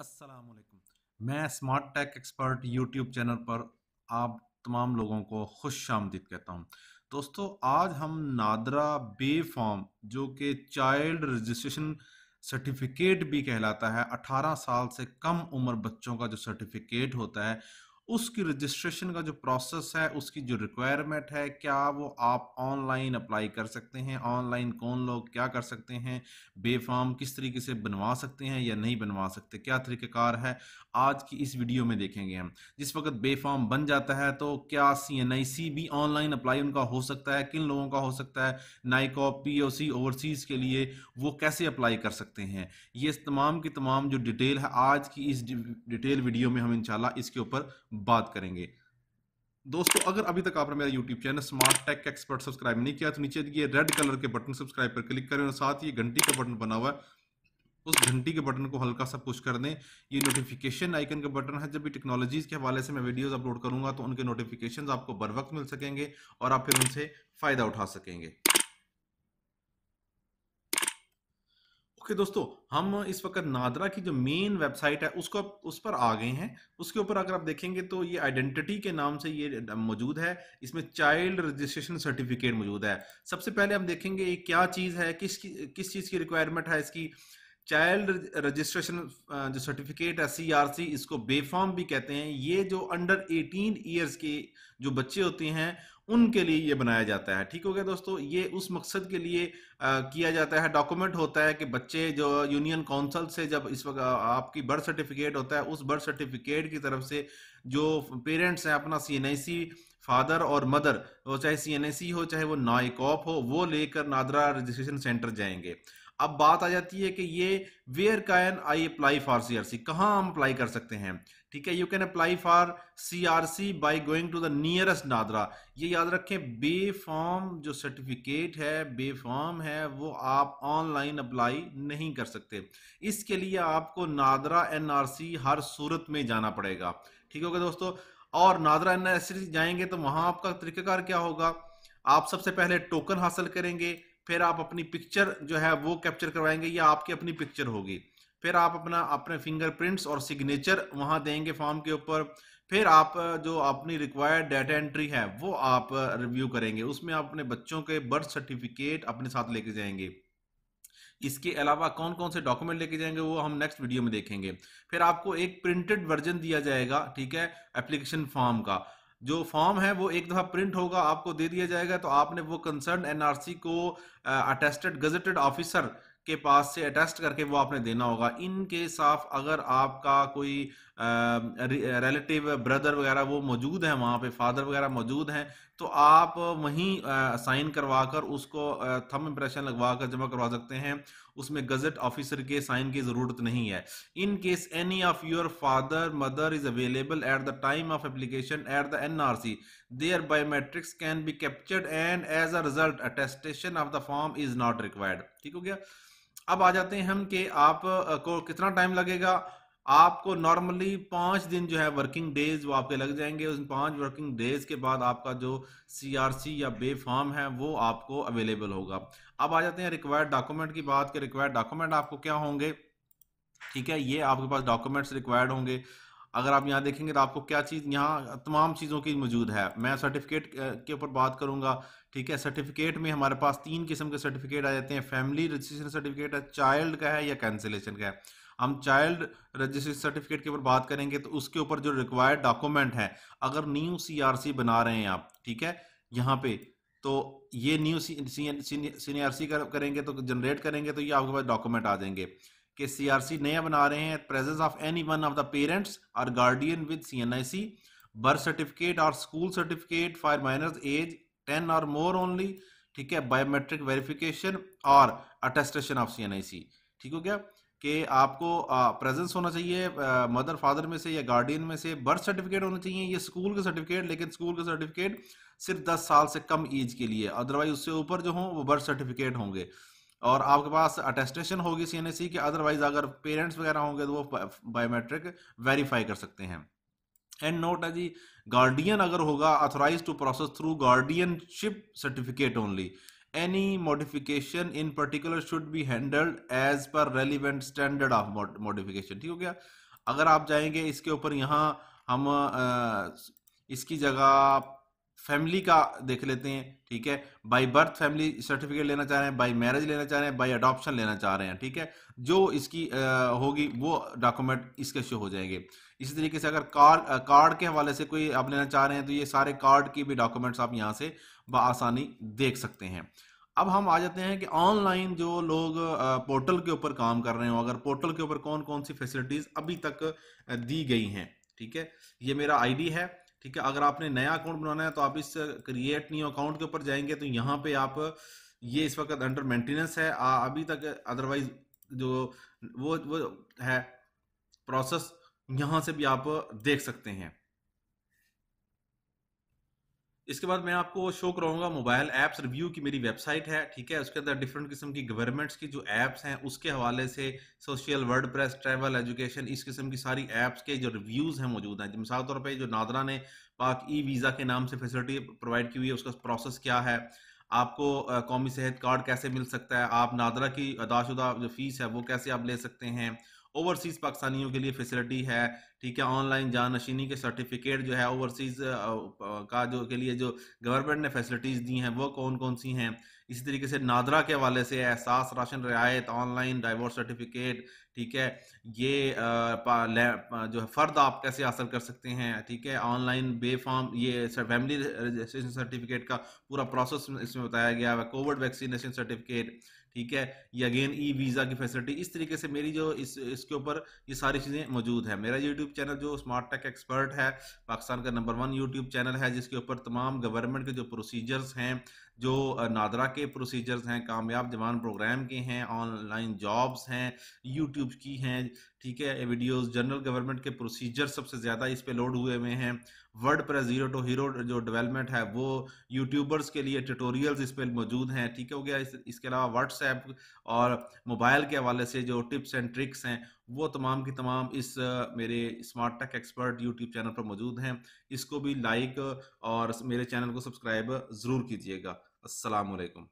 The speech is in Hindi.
असलकम मैं smart tech expert YouTube channel पर आप तमाम लोगों को खुश आमदीद कहता हूँ दोस्तों आज हम नादरा बे फॉर्म जो कि चाइल्ड रजिस्ट्रेशन सर्टिफिकेट भी कहलाता है 18 साल से कम उम्र बच्चों का जो सर्टिफिकेट होता है उसकी रजिस्ट्रेशन का जो प्रोसेस है उसकी जो रिक्वायरमेंट है क्या वो आप ऑनलाइन अप्लाई कर सकते हैं ऑनलाइन कौन लोग क्या कर सकते हैं बेफार्म किस तरीके से बनवा सकते हैं या नहीं बनवा सकते क्या तरीक़ेकार है आज की इस वीडियो में देखेंगे हम जिस वक्त बेफार्म बन जाता है तो क्या सी एन आई सी भी ऑनलाइन अप्लाई उनका हो सकता है किन लोगों का हो सकता है नाइको पी ओ सी ओवरसीज़ के लिए वो कैसे अप्लाई कर सकते हैं ये तमाम की तमाम जो डिटेल है आज की इस डिटेल वीडियो में हम इंशाल्लाह इसके ऊपर बात करेंगे दोस्तों अगर अभी तक आपने मेरा YouTube channel smart tech expert subscribe नहीं किया तो नीचे दिए रेड कलर के बटन सब्सक्राइब पर क्लिक करें और साथ ही घंटी का बटन बना हुआ है उस घंटी के बटन को हल्का सा पुश कर दें ये नोटिफिकेशन आइकन का बटन है जब भी टेक्नोलॉजीज के हवाले से मैं वीडियोस अपलोड करूंगा तो उनके नोटिफिकेशंस आपको बर वक्त मिल सकेंगे और आप फिर उनसे फ़ायदा उठा सकेंगे ओके दोस्तों हम इस वक्त नादरा की जो मेन वेबसाइट है उसको उस पर आ गए हैं उसके ऊपर अगर आप देखेंगे तो ये आइडेंटिटी के नाम से ये मौजूद है इसमें चाइल्ड रजिस्ट्रेशन सर्टिफिकेट मौजूद है सबसे पहले हम देखेंगे ये क्या चीज़ है किस किस चीज़ की रिक्वायरमेंट है इसकी चाइल्ड रजिस्ट्रेशन uh, जो सर्टिफिकेट है सीआरसी इसको बेफॉर्म भी कहते हैं ये जो अंडर 18 इयर्स के जो बच्चे होते हैं उनके लिए ये बनाया जाता है ठीक हो गया दोस्तों ये उस मकसद के लिए आ, uh, किया जाता है डॉक्यूमेंट होता है कि बच्चे जो यूनियन काउंसिल से जब इस वक्त uh, आपकी बर्थ सर्टिफिकेट होता है उस बर्थ सर्टिफिकेट की तरफ से जो पेरेंट्स हैं अपना सी फादर और मदर वो चाहे सी हो चाहे वो नाइकॉप हो वो लेकर नादरा रजिस्ट्रेशन सेंटर जाएंगे अब बात आ जाती है कि ये where can I apply for C R C कहाँ हम अप्लाई कर सकते हैं ठीक है you can apply for C R C by going to the nearest NADRA ये याद रखें बे फॉर्म जो सर्टिफिकेट है बे फॉर्म है वो आप ऑनलाइन अप्लाई नहीं कर सकते इसके लिए आपको नादरा एन आर सी हर सूरत में जाना पड़ेगा ठीक होगा दोस्तों और नादरा एन आर सी जाएंगे तो वहाँ आपका तरीक़ाकार क्या होगा आप सबसे पहले टोकन हासिल करेंगे फिर आप अपनी पिक्चर जो है वो कैप्चर करवाएंगे या आपकी अपनी पिक्चर होगी फिर आप अपना अपने फिंगरप्रिंट्स और सिग्नेचर वहां देंगे फॉर्म के ऊपर फिर आप जो अपनी रिक्वायर्ड डाटा एंट्री है वो आप रिव्यू करेंगे उसमें आप अपने बच्चों के बर्थ सर्टिफिकेट अपने साथ लेके जाएंगे इसके अलावा कौन कौन से डॉक्यूमेंट लेके जाएंगे वो हम नेक्स्ट वीडियो में देखेंगे फिर आपको एक प्रिंटेड वर्जन दिया जाएगा ठीक है एप्लीकेशन फॉर्म का जो फॉर्म है वो एक दफा प्रिंट होगा आपको दे दिया जाएगा तो आपने वो कंसर्न एनआरसी को अटेस्टेड गजेटेड ऑफिसर के पास से अटेस्ट करके वो आपने देना होगा इन केस ऑफ अगर आपका कोई रिलेटिव ब्रदर वगैरह वो मौजूद है वहां पे फादर वगैरह मौजूद हैं तो आप वहीं साइन करवा कर उसको थम इम्प्रेशन लगवा कर जमा करवा सकते हैं उसमें गजट ऑफिसर के साइन की ज़रूरत नहीं है in case any of your father mother is available at the time of application at the N R C there biometrics can be captured and as a result attestation of the form is not required ठीक हो गया अब आ जाते हैं हम कि आप को कितना टाइम लगेगा आपको नॉर्मली पांच दिन जो है वर्किंग डेज वो आपके लग जाएंगे उस पांच वर्किंग डेज के बाद आपका जो सीआरसी या बे फॉर्म है वो आपको अवेलेबल होगा अब आ जाते हैं रिक्वायर्ड डॉक्यूमेंट की बात के रिक्वायर्ड डॉक्यूमेंट आपको क्या होंगे ठीक है ये आपके पास डॉक्यूमेंट्स रिक्वायर्ड होंगे अगर आप यहाँ देखेंगे तो आपको क्या चीज़ यहाँ तमाम चीज़ों की मौजूद है मैं सर्टिफिकेट के ऊपर बात करूँगा ठीक है सर्टिफिकेट में हमारे पास तीन किस्म के सर्टिफिकेट आ जाते हैं फैमिली रजिस्ट्रेशन सर्टिफिकेट है चाइल्ड का है या कैंसिलेशन का है हम चाइल्ड रजिस्ट्रेशन सर्टिफिकेट के ऊपर बात करेंगे तो उसके ऊपर जो रिक्वायर्ड डॉक्यूमेंट है अगर न्यू सीआरसी बना रहे हैं आप ठीक है यहाँ पे तो ये न्यू सीआरसी कर, करेंगे तो जनरेट करेंगे तो ये आपके पास डॉक्यूमेंट आ जाएंगे कि सीआरसी नया बना रहे हैं presence of any one of the parents और गार्डियन विद सी बर्थ सर्टिफिकेट और school certificate for minors age ten और मोर ओनली ठीक है बायोमेट्रिक वेरिफिकेशन और अटेस्टेशन ऑफ सी ठीक हो गया कि आपको प्रेजेंस होना चाहिए मदर फादर में से या गार्डियन में से बर्थ सर्टिफिकेट होना चाहिए ये स्कूल का सर्टिफिकेट लेकिन स्कूल का सर्टिफिकेट सिर्फ दस साल से कम एज के लिए अदरवाइज उससे ऊपर जो हों वो बर्थ सर्टिफिकेट होंगे और आपके पास अटेस्टेशन होगी सी के अदरवाइज अगर पेरेंट्स वगैरह होंगे तो वो बायोमेट्रिक वेरीफाई कर सकते हैं एंड नोट है जी गार्डियन अगर होगा authorize to process through guardianship certificate only any modification in particular should be handled as per relevant standard of mod modification ठीक हो गया अगर आप जाएंगे इसके ऊपर यहाँ हम आ, इसकी जगह फैमिली का देख लेते हैं ठीक है बाय बर्थ फैमिली सर्टिफिकेट लेना चाह रहे हैं बाय मैरिज लेना चाह रहे हैं बाय अडॉप्शन लेना चाह रहे हैं ठीक है जो इसकी होगी वो डॉक्यूमेंट इसके शो हो जाएंगे इसी तरीके से अगर कार्ड कार्ड के हवाले से कोई आप लेना चाह रहे हैं तो ये सारे कार्ड की भी डॉक्यूमेंट्स आप यहाँ से बसानी देख सकते हैं अब हम आ जाते हैं कि ऑनलाइन जो लोग पोर्टल के ऊपर काम कर रहे हो अगर पोर्टल के ऊपर कौन कौन सी फैसिलिटीज़ अभी तक दी गई हैं ठीक है ये मेरा आईडी है ठीक है अगर आपने नया अकाउंट बनाना है तो आप इस क्रिएट न्यू अकाउंट के ऊपर जाएंगे तो यहाँ पे आप ये इस वक्त अंडर मेंटेनेंस है अभी तक अदरवाइज जो वो वो है प्रोसेस यहां से भी आप देख सकते हैं इसके बाद मैं आपको शो कराऊंगा मोबाइल एप्स रिव्यू की मेरी वेबसाइट है ठीक है उसके अंदर डिफरेंट किस्म की गवर्नमेंट्स की जो एप्स हैं उसके हवाले से social WordPress travel education इस किस्म की सारी एप्स के जो रिव्यूज़ हैं मौजूद हैं मिसाल तौर पर जो नादरा ने पाक ई वीज़ा के नाम से फैसिलिटी प्रोवाइड की हुई है उसका प्रोसेस क्या है आपको कौमी सेहत कार्ड कैसे मिल सकता है आप नादरा की अदाशुदा जो फीस है वो कैसे आप ले सकते हैं ओवरसीज़ पाकिस्तानियों के लिए फैसिलिटी है ठीक है ऑनलाइन जानशीनी के सर्टिफिकेट जो है ओवरसीज़ का जो के लिए जो गवर्नमेंट ने फैसिलिटीज़ दी हैं वो कौन कौन सी हैं इसी तरीके से नादरा के हवाले से एहसास राशन रियायत ऑनलाइन डाइवोर्स सर्टिफिकेट ठीक है ये जो है फ़र्द आप कैसे हासिल कर सकते हैं ठीक है ऑनलाइन बे फॉर्म ये फैमिली रजिस्ट्रेशन सर्टिफिकेट का पूरा प्रोसेस इसमें बताया गया है कोविड वैक्सीनेशन सर्टिफिकेट ठीक है ये अगेन ई वीज़ा की फैसिलिटी इस तरीके से मेरी जो इस इसके ऊपर ये सारी चीज़ें मौजूद है मेरा यूट्यूब चैनल जो स्मार्ट टेक एक्सपर्ट है पाकिस्तान का नंबर वन यूट्यूब चैनल है जिसके ऊपर तमाम गवर्नमेंट के जो प्रोसीजर्स हैं जो नादरा के प्रोसीजर्स हैं कामयाब जवान प्रोग्राम के हैं ऑनलाइन जॉब्स हैं यूट्यूब की हैं ठीक है वीडियोस जनरल गवर्नमेंट के प्रोसीजर सबसे ज़्यादा इस पे लोड हुए हुए हैं WordPress zero to hero जो डेवलपमेंट है वो यूट्यूबर्स के लिए ट्यूटोरियल्स इस पर मौजूद हैं ठीक है हो गया इस, इसके अलावा व्हाट्सएप और मोबाइल के हवाले से जो टिप्स एंड ट्रिक्स हैं वो तमाम की तमाम इस मेरे smart tech expert YouTube channel पर मौजूद हैं इसको भी लाइक और मेरे चैनल को सब्सक्राइब ज़रूर कीजिएगा السلام عليكم